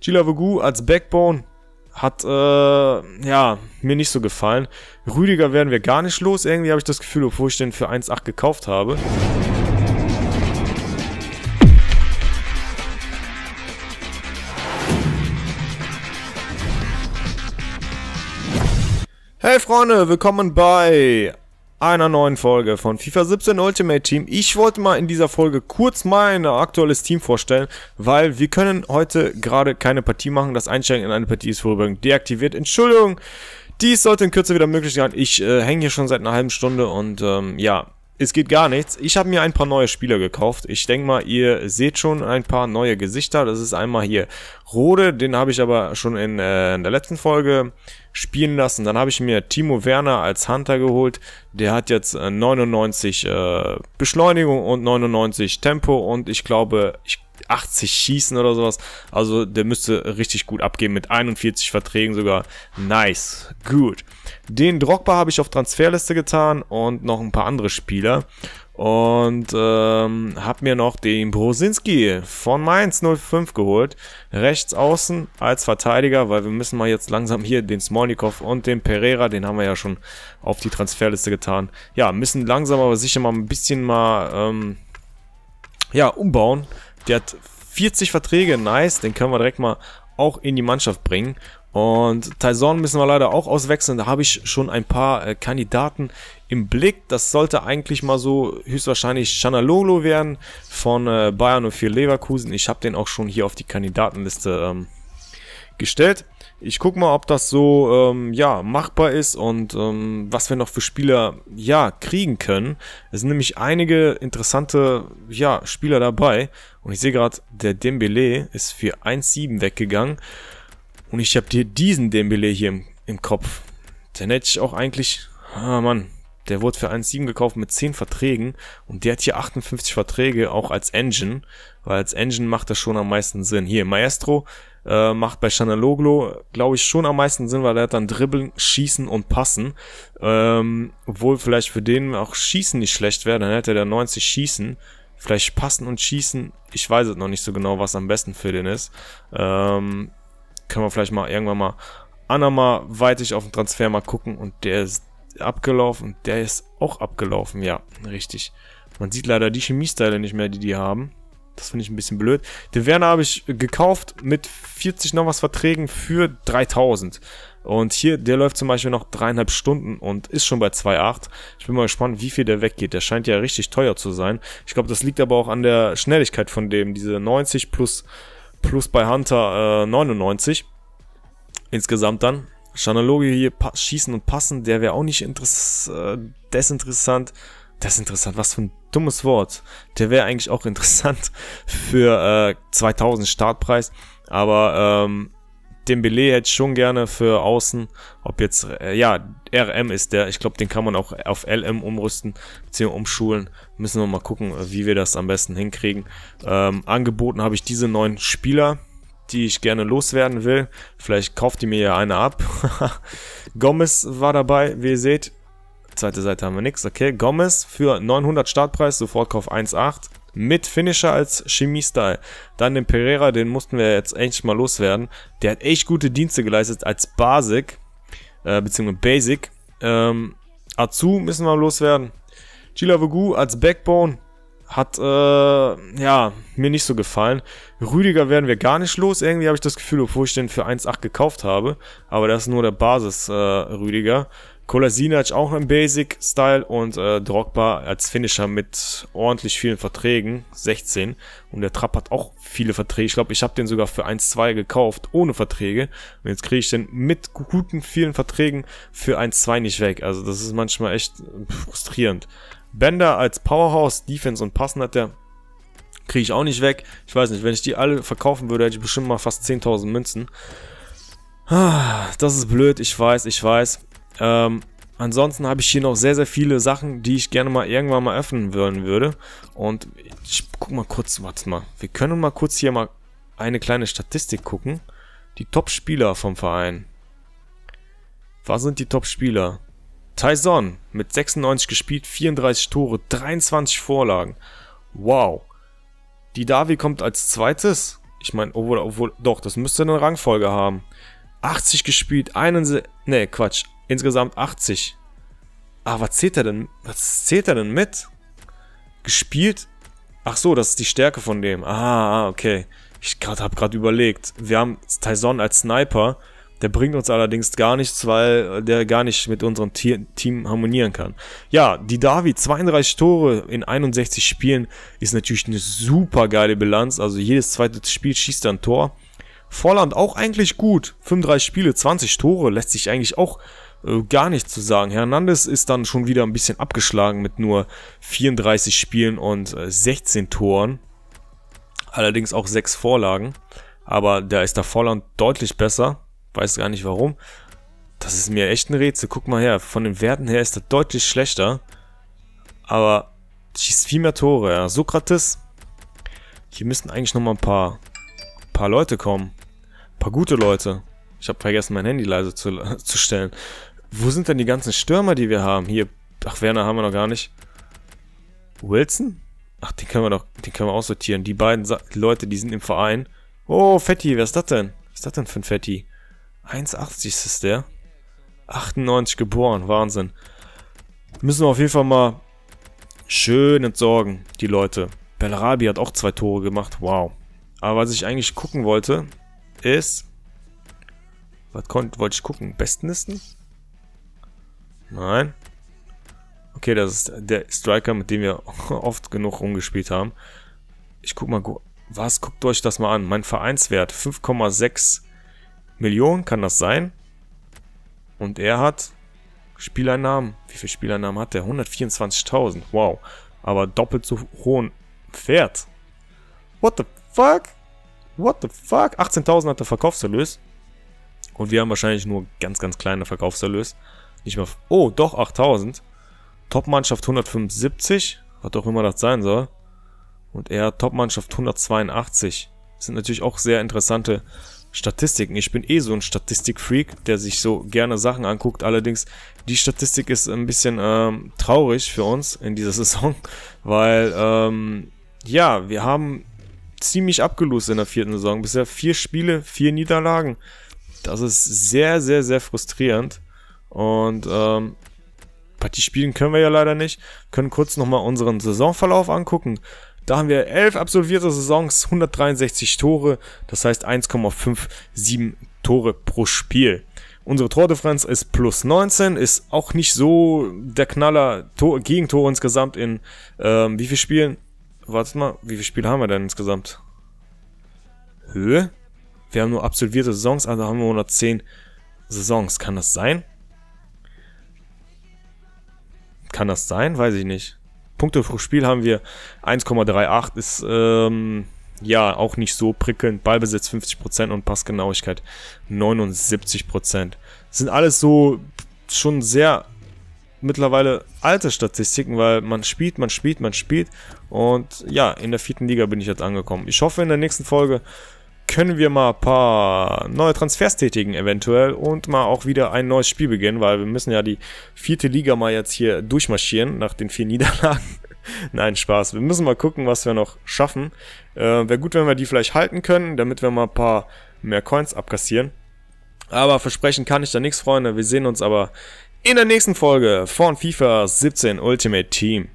Chilavogu als Backbone hat äh, ja mir nicht so gefallen. Rüdiger werden wir gar nicht los. Irgendwie habe ich das Gefühl, obwohl ich den für 1,8 gekauft habe. Hey Freunde, willkommen bei einer neuen Folge von FIFA 17 Ultimate Team. Ich wollte mal in dieser Folge kurz mein aktuelles Team vorstellen, weil wir können heute gerade keine Partie machen. Das Einsteigen in eine Partie ist vorübergehend deaktiviert. Entschuldigung, dies sollte in Kürze wieder möglich sein. Ich äh, hänge hier schon seit einer halben Stunde und ähm, ja, es geht gar nichts. Ich habe mir ein paar neue Spieler gekauft. Ich denke mal, ihr seht schon ein paar neue Gesichter. Das ist einmal hier Rode, den habe ich aber schon in, äh, in der letzten Folge spielen lassen. Dann habe ich mir Timo Werner als Hunter geholt. Der hat jetzt 99 äh, äh, Beschleunigung und 99 Tempo und ich glaube, ich 80 Schießen oder sowas. Also der müsste richtig gut abgeben mit 41 Verträgen sogar. Nice, gut. Den Drogba habe ich auf Transferliste getan und noch ein paar andere Spieler. Und ähm, habe mir noch den Brosinski von Mainz 05 geholt. Rechts außen als Verteidiger, weil wir müssen mal jetzt langsam hier den Smolnikov und den Pereira, den haben wir ja schon auf die Transferliste getan. Ja, müssen langsam aber sicher mal ein bisschen mal ähm, ja, umbauen der hat 40 Verträge, nice, den können wir direkt mal auch in die Mannschaft bringen. Und Tyson müssen wir leider auch auswechseln. Da habe ich schon ein paar äh, Kandidaten im Blick. Das sollte eigentlich mal so höchstwahrscheinlich Chanalolo werden von äh, Bayern 04 Leverkusen. Ich habe den auch schon hier auf die Kandidatenliste ähm, gestellt ich guck mal, ob das so ähm, ja machbar ist und ähm, was wir noch für Spieler ja kriegen können. Es sind nämlich einige interessante ja Spieler dabei und ich sehe gerade, der Dembele ist für 1,7 weggegangen und ich habe dir diesen Dembele hier im, im Kopf. Den hätte ich auch eigentlich, ah Mann, der wurde für 1,7 gekauft mit 10 Verträgen und der hat hier 58 Verträge, auch als Engine, weil als Engine macht das schon am meisten Sinn. Hier, Maestro äh, macht bei Chanaloglu, glaube ich, schon am meisten Sinn, weil er hat dann Dribbeln, Schießen und Passen. Ähm, obwohl vielleicht für den auch Schießen nicht schlecht wäre, dann hätte der 90 Schießen. Vielleicht Passen und Schießen, ich weiß es noch nicht so genau, was am besten für den ist. Ähm, können wir vielleicht mal irgendwann mal weitig auf den Transfer mal gucken und der ist abgelaufen und der ist auch abgelaufen, ja, richtig. Man sieht leider die Chemiesteile nicht mehr, die die haben. Das finde ich ein bisschen blöd. Den Werner habe ich gekauft mit 40 noch was Verträgen für 3000. Und hier, der läuft zum Beispiel noch dreieinhalb Stunden und ist schon bei 2,8. Ich bin mal gespannt, wie viel der weggeht. Der scheint ja richtig teuer zu sein. Ich glaube, das liegt aber auch an der Schnelligkeit von dem. Diese 90 plus, plus bei Hunter äh, 99. Insgesamt dann. Schanalogie hier schießen und passen, der wäre auch nicht äh, desinteressant. Das ist interessant, was für ein dummes Wort. Der wäre eigentlich auch interessant für äh, 2000 Startpreis, aber ähm, Belay hätte ich schon gerne für außen. Ob jetzt, äh, ja, RM ist der. Ich glaube, den kann man auch auf LM umrüsten, beziehungsweise umschulen. Müssen wir mal gucken, wie wir das am besten hinkriegen. Ähm, angeboten habe ich diese neuen Spieler, die ich gerne loswerden will. Vielleicht kauft ihr mir ja eine ab. Gomez war dabei, wie ihr seht. Zweite Seite haben wir nichts. Okay, Gomez für 900 Startpreis, Sofortkauf 1,8 mit Finisher als Chemie-Style. Dann den Pereira, den mussten wir jetzt endlich mal loswerden. Der hat echt gute Dienste geleistet als Basic, äh, beziehungsweise Basic. Ähm, Azu müssen wir loswerden. Chila Chilavugu als Backbone hat, äh, ja, mir nicht so gefallen. Rüdiger werden wir gar nicht los. Irgendwie habe ich das Gefühl, obwohl ich den für 1,8 gekauft habe. Aber das ist nur der Basis, äh, Rüdiger. Kolasinac auch im Basic-Style und äh, Drogba als Finisher mit ordentlich vielen Verträgen, 16. Und der Trapp hat auch viele Verträge. Ich glaube, ich habe den sogar für 1,2 gekauft, ohne Verträge. Und jetzt kriege ich den mit guten, vielen Verträgen für 1,2 nicht weg. Also das ist manchmal echt frustrierend. Bender als Powerhouse, Defense und Passen hat der kriege ich auch nicht weg. Ich weiß nicht, wenn ich die alle verkaufen würde, hätte ich bestimmt mal fast 10.000 Münzen. Ah, das ist blöd, ich weiß, ich weiß. Ähm, ansonsten habe ich hier noch sehr, sehr viele Sachen, die ich gerne mal irgendwann mal öffnen wollen würde. Und ich guck mal kurz, warte mal. Wir können mal kurz hier mal eine kleine Statistik gucken. Die Top-Spieler vom Verein. Was sind die Top-Spieler? Tyson mit 96 gespielt, 34 Tore, 23 Vorlagen. Wow. Die Davi kommt als zweites. Ich meine, obwohl, obwohl, doch, das müsste eine Rangfolge haben. 80 gespielt, einen, ne, Quatsch, Insgesamt 80. Ah, was zählt er denn? Was zählt er denn mit? Gespielt? Ach so, das ist die Stärke von dem. Ah, ah okay. Ich hab gerade überlegt. Wir haben Tyson als Sniper. Der bringt uns allerdings gar nichts, weil der gar nicht mit unserem Team harmonieren kann. Ja, die Davi, 32 Tore in 61 Spielen, ist natürlich eine super geile Bilanz. Also jedes zweite Spiel schießt er ein Tor. Vorland auch eigentlich gut. 35 Spiele, 20 Tore, lässt sich eigentlich auch äh, gar nichts zu sagen. Hernandez ist dann schon wieder ein bisschen abgeschlagen mit nur 34 Spielen und 16 äh, Toren. Allerdings auch 6 Vorlagen. Aber da ist der Vorland deutlich besser. Weiß gar nicht warum. Das ist mir echt ein Rätsel. Guck mal her, von den Werten her ist er deutlich schlechter. Aber schießt viel mehr Tore. Ja. Sokrates, hier müssten eigentlich nochmal ein paar, paar Leute kommen. Ein paar gute Leute. Ich habe vergessen, mein Handy leise zu, zu stellen. Wo sind denn die ganzen Stürmer, die wir haben? Hier, ach, Werner haben wir noch gar nicht. Wilson? Ach, den können wir doch, den können wir aussortieren. Die beiden Sa Leute, die sind im Verein. Oh, Fetti, wer ist das denn? Was ist das denn für ein Fetti? 1,80 ist es der. 98 geboren, Wahnsinn. Müssen wir auf jeden Fall mal schön entsorgen, die Leute. Bellarabi hat auch zwei Tore gemacht, wow. Aber was ich eigentlich gucken wollte, ist... Was konnte, wollte ich gucken? Bestenlisten? Nein. Okay, das ist der Striker, mit dem wir oft genug rumgespielt haben. Ich guck mal, was? Guckt euch das mal an. Mein Vereinswert 5,6 Millionen, kann das sein? Und er hat Spielernamen. Wie viele Spielernamen hat der? 124.000. Wow. Aber doppelt so hohen Pferd. What the fuck? What the fuck? 18.000 hat der Verkaufserlös. Und wir haben wahrscheinlich nur ganz, ganz kleine Verkaufserlös. Nicht mal. Oh, doch, 8000. Top-Mannschaft 175. Was auch immer das sein soll. Und er Top-Mannschaft 182. Das sind natürlich auch sehr interessante Statistiken. Ich bin eh so ein Statistik-Freak, der sich so gerne Sachen anguckt. Allerdings, die Statistik ist ein bisschen ähm, traurig für uns in dieser Saison, weil, ähm, ja, wir haben ziemlich abgelost in der vierten Saison. Bisher vier Spiele, vier Niederlagen. Das ist sehr, sehr, sehr frustrierend. Und ähm, Partie spielen können wir ja leider nicht. Können kurz nochmal unseren Saisonverlauf angucken. Da haben wir 11 absolvierte Saisons, 163 Tore, das heißt 1,57 Tore pro Spiel. Unsere Tordifferenz ist plus 19, ist auch nicht so der Knaller. Tor, Gegentore insgesamt in ähm, wie viel Spielen? Warte mal, wie viele Spiele haben wir denn insgesamt? Höhe? Wir haben nur absolvierte Saisons, also haben wir 110 Saisons. Kann das sein? kann das sein? Weiß ich nicht. Punkte pro Spiel haben wir 1,38, ist ähm, ja auch nicht so prickelnd. Ballbesitz 50% und Passgenauigkeit 79%. sind alles so schon sehr mittlerweile alte Statistiken, weil man spielt, man spielt, man spielt. Und ja, in der vierten Liga bin ich jetzt angekommen. Ich hoffe, in der nächsten Folge können wir mal ein paar neue Transfers tätigen eventuell und mal auch wieder ein neues Spiel beginnen, weil wir müssen ja die vierte Liga mal jetzt hier durchmarschieren nach den vier Niederlagen. Nein, Spaß. Wir müssen mal gucken, was wir noch schaffen. Äh, Wäre gut, wenn wir die vielleicht halten können, damit wir mal ein paar mehr Coins abkassieren. Aber versprechen kann ich da nichts, Freunde. Wir sehen uns aber in der nächsten Folge von FIFA 17 Ultimate Team.